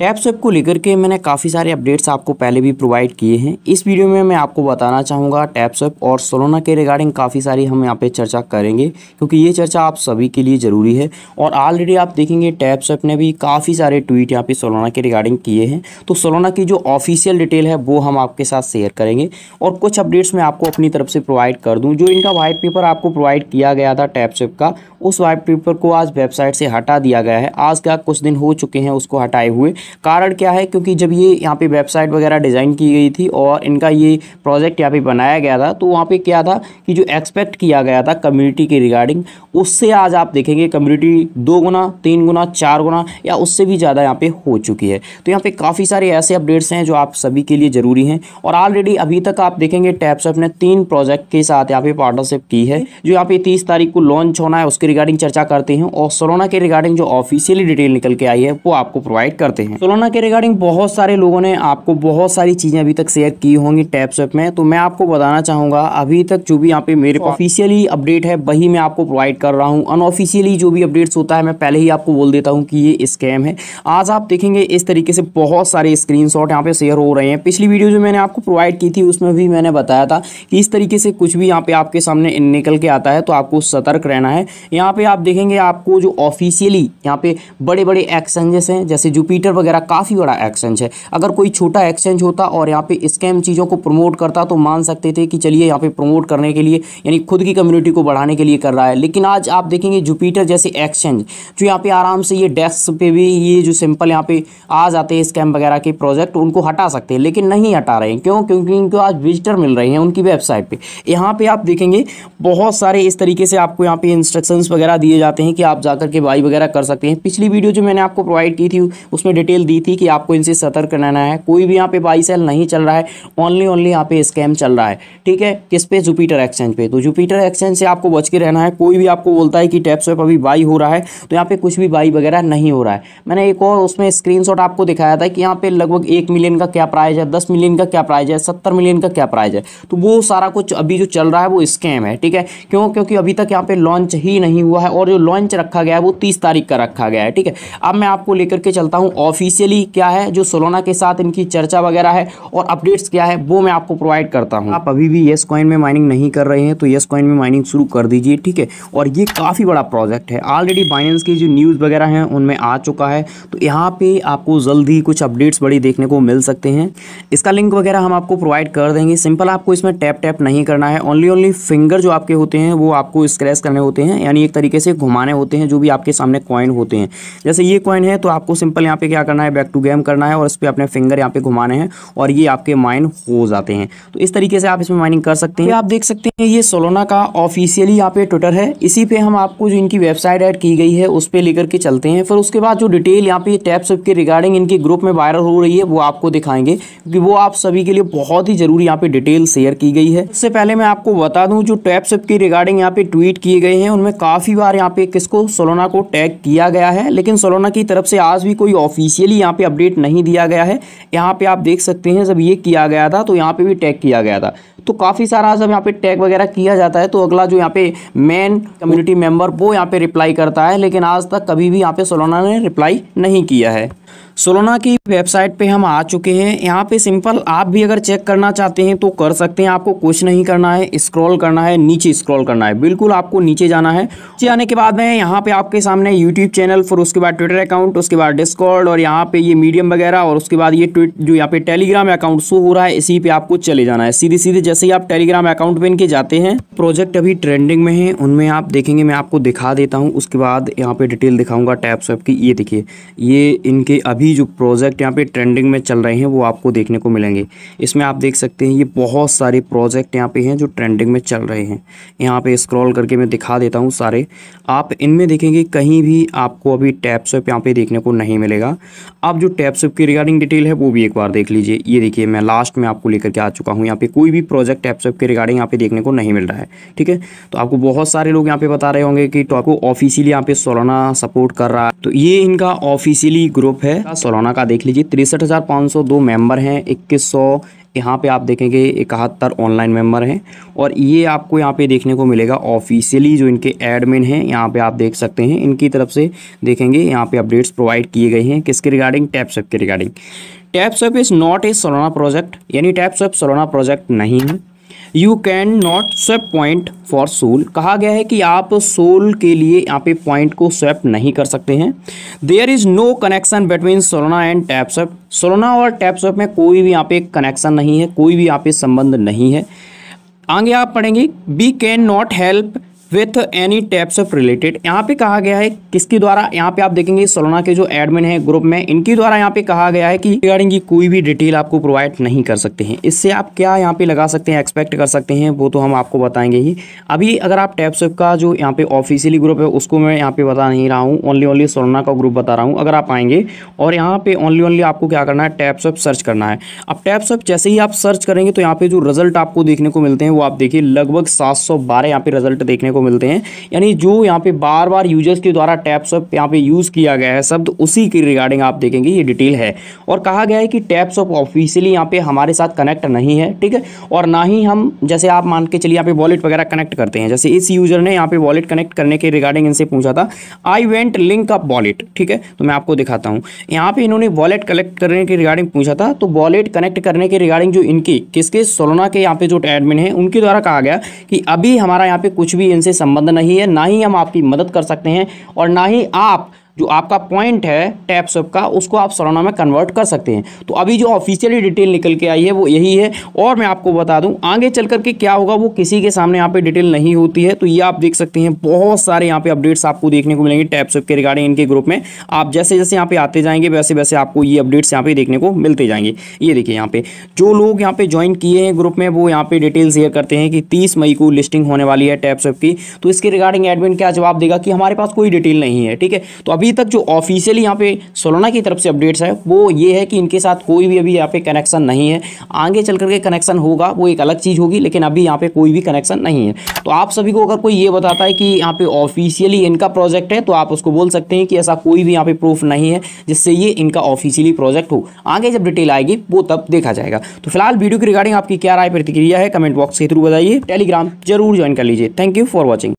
taps app को लेकर के मैंने काफ़ी सारे अपडेट्स आपको पहले भी प्रोवाइड किए हैं इस वीडियो में मैं आपको बताना चाहूँगा टैप्स ऐप और सोलोना के रिगार्डिंग काफ़ी सारी हम यहाँ पे चर्चा करेंगे क्योंकि ये चर्चा आप सभी के लिए ज़रूरी है और ऑलरेडी आप देखेंगे टैप्स ऐप ने भी काफ़ी सारे ट्वीट यहाँ पर सोलोना के रिगार्डिंग किए हैं तो सोलोना की जो ऑफिशियल डिटेल है वो हम आपके साथ शेयर करेंगे और कुछ अपडेट्स मैं आपको अपनी तरफ से प्रोवाइड कर दूँ जो इनका वाइट पेपर आपको प्रोवाइड किया गया था टैप्स ऐप का उस वाइट पेपर को आज वेबसाइट से हटा दिया गया है आज का कुछ दिन हो चुके हैं उसको हटाए हुए कारण क्या है क्योंकि जब ये यहाँ पे वेबसाइट वगैरह डिज़ाइन की गई थी और इनका ये प्रोजेक्ट यहाँ पे बनाया गया था तो वहाँ पे क्या था कि जो एक्सपेक्ट किया गया था कम्युनिटी के रिगार्डिंग उससे आज आप देखेंगे कम्युनिटी दो गुना तीन गुना चार गुना या उससे भी ज़्यादा यहाँ पर हो चुकी है तो यहाँ पर काफ़ी सारे ऐसे अपडेट्स हैं जो आप सभी के लिए ज़रूरी हैं और ऑलरेडी अभी तक आप देखेंगे टैप्सअप ने तीन प्रोजेक्ट के साथ यहाँ पे पार्टनरशिप की है जो यहाँ पे तीस तारीख को लॉन्च होना है उसके रिगार्डिंग चर्चा करते हैं और सरोना के रिगार्डिंग जो ऑफिशियली डिटेल निकल के आई है वो आपको प्रोवाइड करते हैं सोलाना के रिगार्डिंग बहुत सारे लोगों ने आपको बहुत सारी चीज़ें अभी तक शेयर की होंगी टैप्स में तो मैं आपको बताना चाहूँगा अभी तक जो भी यहाँ पे मेरे ऑफिशियली अपडेट है वही मैं आपको प्रोवाइड कर रहा हूँ अनऑफिशियली जो भी अपडेट्स होता है मैं पहले ही आपको बोल देता हूँ कि ये स्कैम है आज आप देखेंगे इस तरीके से बहुत सारे स्क्रीन शॉट यहाँ शेयर हो रहे हैं पिछली वीडियो जो मैंने आपको प्रोवाइड की थी उसमें भी मैंने बताया था कि इस तरीके से कुछ भी यहाँ पे आपके सामने निकल के आता है तो आपको सतर्क रहना है यहाँ पे आप देखेंगे आपको जो ऑफिशियली यहाँ पे बड़े बड़े एक्सचेंजेस हैं जैसे जुपीटर वगैरह वगैरह काफ़ी बड़ा एक्सचेंज है अगर कोई छोटा एक्सचेंज होता और यहाँ पे स्कैम चीज़ों को प्रमोट करता तो मान सकते थे कि चलिए यहाँ पे प्रमोट करने के लिए यानी खुद की कम्युनिटी को बढ़ाने के लिए कर रहा है लेकिन आज आप देखेंगे जुपीटर जैसे एक्सचेंज जो यहाँ पे आराम से ये डेस्क पे भी ये जो सिंपल यहाँ पे आ जाते हैं स्कैम वगैरह के प्रोजेक्ट उनको हटा सकते हैं लेकिन नहीं हटा रहे हैं क्यों क्योंकि इनको आज विजिटर मिल रहे हैं उनकी वेबसाइट पर यहाँ पर आप देखेंगे बहुत सारे इस तरीके से आपको यहाँ पे इंस्ट्रक्शन वगैरह दिए जाते हैं कि आप जाकर के बाई वगैरह कर सकते हैं पिछली वीडियो जो मैंने आपको प्रोवाइड की थी उसमें डिटेल दी थी कि आपको इनसे सतर्क रहना है कोई भी यहाँ पे बाई सेल नहीं चल रहा है ओनली ओनली यहाँ पे स्कैम चल रहा है ठीक है किस पे जुपीटर एक्सचेंज पे तो जुपीटर एक्सचेंज से आपको बच के रहना है कोई भी आपको बोलता है कि टैप स्वेप अभी बाई हो रहा है तो यहाँ पे कुछ भी बाई वगैरह नहीं हो रहा है मैंने एक और उसमें स्क्रीन आपको दिखाया था कि यहाँ पे लगभग एक मिलियन का क्या प्राइज है दस मिलियन का क्या प्राइज है सत्तर मिलियन का क्या प्राइज है तो वो सारा कुछ अभी जो चल रहा है वो स्कैम है ठीक है क्यों क्योंकि अभी तक यहाँ पे लॉन्च ही नहीं हुआ है और जो लॉन्च रखा गया है वो तीस तारीख का रखा गया है ठीक है अब मैं आपको लेकर के चलता हूँ ऑफ ऑफिशियली क्या है जो सोलोना के साथ इनकी चर्चा वगैरह है और अपडेट्स क्या है वो मैं आपको प्रोवाइड करता हूँ आप अभी भी येस कॉइन में माइनिंग नहीं कर रहे हैं तो येस कॉइन में माइनिंग शुरू कर दीजिए ठीक है और ये काफ़ी बड़ा प्रोजेक्ट है ऑलरेडी बाइनेंस की जो न्यूज़ वगैरह हैं उनमें आ चुका है तो यहाँ पर आपको जल्द ही कुछ अपडेट्स बड़ी देखने को मिल सकते हैं इसका लिंक वगैरह हम आपको प्रोवाइड कर देंगे सिंपल आपको इसमें टैप टैप नहीं करना है ओनली ओनली फिंगर जो आपके होते हैं वो आपको स्क्रैच करने होते हैं यानी एक तरीके से घुमाने होते हैं जो भी आपके सामने कॉइन होते हैं जैसे ये कॉइन है तो आपको सिंपल यहाँ पे क्या करना है बैक टू गेम करना है और इस पर अपने फिंगर यहाँ पे घुमाने हैं और ये आपके माइन हो जाते हैं तो इस तरीके से आप इसमें माइनिंग कर सकते हैं आप देख सकते हैं ये सोलोना का ऑफिशियली यहाँ पे ट्विटर है इसी पे हम आपको जो इनकी वेबसाइट ऐड की गई है उस पर लेकर के चलते हैं फिर उसके बाद जो डिटेल यहाँ पे टैप्स के रिगार्डिंग इनके ग्रुप में वायरल हो रही है वो आपको दिखाएंगे क्योंकि वो आप सभी के लिए बहुत ही जरूरी यहाँ पे डिटेल शेयर की गई है इससे पहले मैं आपको बता दूँ जो टैप्स के रिगार्डिंग यहाँ पे ट्वीट किए गए हैं उनमें काफ़ी बार यहाँ पे किसको सोलोना को टैग किया गया है लेकिन सोलोना की तरफ से आज भी कोई ऑफिस ऑफिशियली यहाँ पे अपडेट नहीं दिया गया है यहाँ पे आप देख सकते हैं जब ये किया गया था तो यहाँ पे भी टैग किया गया था तो काफ़ी सारा जब यहाँ पे टैग वगैरह किया जाता है तो अगला जो यहाँ पे मेन कम्युनिटी मेंबर वो यहाँ पे रिप्लाई करता है लेकिन आज तक कभी भी यहाँ पे सोलोना ने रिप्लाई नहीं किया है सोलोना की वेबसाइट पे हम आ चुके हैं यहाँ पे सिंपल आप भी अगर चेक करना चाहते हैं तो कर सकते हैं आपको कुछ नहीं करना है स्क्रॉल करना है नीचे स्क्रॉल करना है बिल्कुल आपको नीचे जाना है नीचे आने के बाद में यहाँ पे आपके सामने यूट्यूब चैनल फिर उसके बाद ट्विटर अकाउंट उसके बाद डिस्कॉर्ड और यहाँ पे ये मीडियम वगैरह और उसके बाद ये ट्विट जो यहाँ पे टेलीग्राम अकाउंट शो हो रहा है इसी पे आपको चले जाना है सीधे सीधे जैसे ही आप टेलीग्राम अकाउंट पे इनके जाते हैं प्रोजेक्ट अभी ट्रेंडिंग में है उनमें आप देखेंगे मैं आपको दिखा देता हूँ उसके बाद यहाँ पे डिटेल दिखाऊंगा टैप की ये देखिए ये इनके अभी भी जो प्रोजेक्ट यहाँ पे ट्रेंडिंग में चल रहे हैं वो आपको देखने को मिलेंगे इसमें आप देख सकते हैं ये बहुत सारे प्रोजेक्ट यहाँ पे हैं जो ट्रेंडिंग में चल रहे हैं यहाँ पे स्क्रॉल करके मैं दिखा देता हूँ सारे आप इनमें देखेंगे कहीं भी आपको अभी टैपसअप यहाँ पे देखने को नहीं मिलेगा आप जो टैपसअप की रिगार्डिंग डिटेल है वो भी एक बार देख लीजिए ये देखिए मैं लास्ट में आपको लेकर के आ चुका हूँ यहाँ पे कोई भी प्रोजेक्ट टैपसअप की रिगार्डिंग यहाँ पे देखने को नहीं मिल रहा है ठीक है तो आपको बहुत सारे लोग यहाँ पे बता रहे होंगे कि टॉको तो ऑफिशियली यहाँ पे सोलाना सपोर्ट कर रहा है तो ये इनका ऑफिशियली ग्रुप है सोलाना का देख लीजिए तिरसठ हज़ार पाँच सौ दो मेम्बर हैं इक्कीस सौ यहाँ पे आप देखेंगे इकहत्तर ऑनलाइन मेंबर हैं और ये आपको यहाँ पे देखने को मिलेगा ऑफिशियली जो इनके एडमिन हैं यहाँ पे आप देख सकते हैं इनकी तरफ से देखेंगे यहाँ पे अपडेट्स प्रोवाइड किए गए हैं किसके रिगार्डिंग टैप्सअप के regarding Tapswap is not a Solana project यानी टैप्सअप सोलाना प्रोजेक्ट नहीं है you can not swap point for Sol कहा गया है कि आप सोल के लिए यहाँ पे पॉइंट को स्वेप नहीं कर सकते हैं there is no connection between Solana and Tapswap Solana और टैप स्वेप में कोई भी यहाँ पे कनेक्शन नहीं है कोई भी यहाँ पे संबंध नहीं है आगे आप पढ़ेंगे we can not help with any types of related यहाँ पे कहा गया है किसके द्वारा यहाँ पे आप देखेंगे सोलोना के जो एडमिन है ग्रुप में इनके द्वारा यहाँ पे कहा गया है कि रिगार्डिंग की कोई भी डिटेल आपको प्रोवाइड नहीं कर सकते हैं इससे आप क्या यहाँ पे लगा सकते हैं एक्सपेक्ट कर सकते हैं वो तो हम आपको बताएंगे ही अभी अगर आप टैप्स का जो यहाँ पे ऑफिशियली ग्रुप है उसको मैं यहाँ पे बता नहीं रहा हूँ ओनली ओनली सोलोना का ग्रुप बता रहा हूँ अगर आप आएंगे और यहाँ पे ओनली ओनली आपको क्या करना है टैप्स सर्च करना है अब टैप्स जैसे ही आप सर्च करेंगे तो यहाँ पे जो रिजल्ट आपको देखने को मिलते हैं वो आप देखिए लगभग सात सौ बारह यहाँ पे रिजल्ट देखने को को मिलते हैं यानी जो यहाँ पे बार बार यूजर्स के द्वारा टैप सब यहाँ पे यूज़ किया गया है शब्द तो उसी के रिगार्डिंग आप देखेंगे ये डिटेल है और कहा गया है कि टैप सब ऑफिशियली यहाँ पे हमारे साथ कनेक्ट नहीं है ठीक है और ना ही हम जैसे आप मान के चलिए यहाँ पे वॉलेट वगैरह कनेक्ट करते हैं जैसे इस यूजर ने यहाँ पे वॉलेट कनेक्ट करने के रिगार्डिंग इनसे पूछा था I went link up wallet ठीक है तो मैं आपको दिखाता हूँ यहाँ पे इन्होंने वॉलेट कलेक्ट करने के रिगार्डिंग पूछा था तो वॉलेट कनेक्ट करने के रिगार्डिंग जो इनकी किसके सोलोना के यहाँ पे जो एडमिन है उनके द्वारा कहा गया कि अभी हमारा यहाँ पे कुछ भी इनसे से संबंध नहीं है ना ही हम आपकी मदद कर सकते हैं और ना ही आप जो आपका पॉइंट है टैप सब का उसको आप सरोना में कन्वर्ट कर सकते हैं तो अभी जो ऑफिशियली डिटेल निकल के आई है वो यही है और मैं आपको बता दूं आगे चल करके क्या होगा वो किसी के सामने यहाँ पे डिटेल नहीं होती है तो ये आप देख सकते हैं बहुत सारे यहाँ पे अपडेट्स आपको देखने को मिलेंगे टैप सब के रिगार्डिंग इनके ग्रुप में आप जैसे जैसे यहाँ पे आते जाएंगे वैसे वैसे आपको ये अपडेट्स यहाँ पे देखने को मिलते जाएंगे ये देखिए यहाँ पे जो लोग यहाँ पे ज्वाइन किए हैं ग्रुप में वो यहाँ पे डिटेल शेयर करते हैं कि तीस मई को लिस्टिंग होने वाली है टैप सब की तो इसके रिगार्डिंग एडमिन क्या जवाब देगा कि हमारे पास कोई डिटेल नहीं है ठीक है तो अभी अभी तक जो ऑफिशियली यहाँ पे सोलोना की तरफ से अपडेट्स है वो ये है कि इनके साथ कोई भी अभी यहाँ पे कनेक्शन नहीं है आगे चल करके कनेक्शन होगा वो एक अलग चीज़ होगी लेकिन अभी यहाँ पे कोई भी कनेक्शन नहीं है तो आप सभी को अगर कोई ये बताता है कि यहाँ पे ऑफिशियली इनका प्रोजेक्ट है तो आप उसको बोल सकते हैं कि ऐसा कोई भी यहाँ पे प्रूफ नहीं है जिससे ये इनका ऑफिशियली प्रोजेक्ट हो आगे जब डिटेल आएगी वो तब देखा जाएगा तो फिलहाल वीडियो की रिगार्डिंग आपकी क्या राय प्रतिक्रिया है कमेंट बॉक्स के थ्रू बताइए टेलीग्राम जरूर ज्वाइन कर लीजिए थैंक यू फॉर वॉचिंग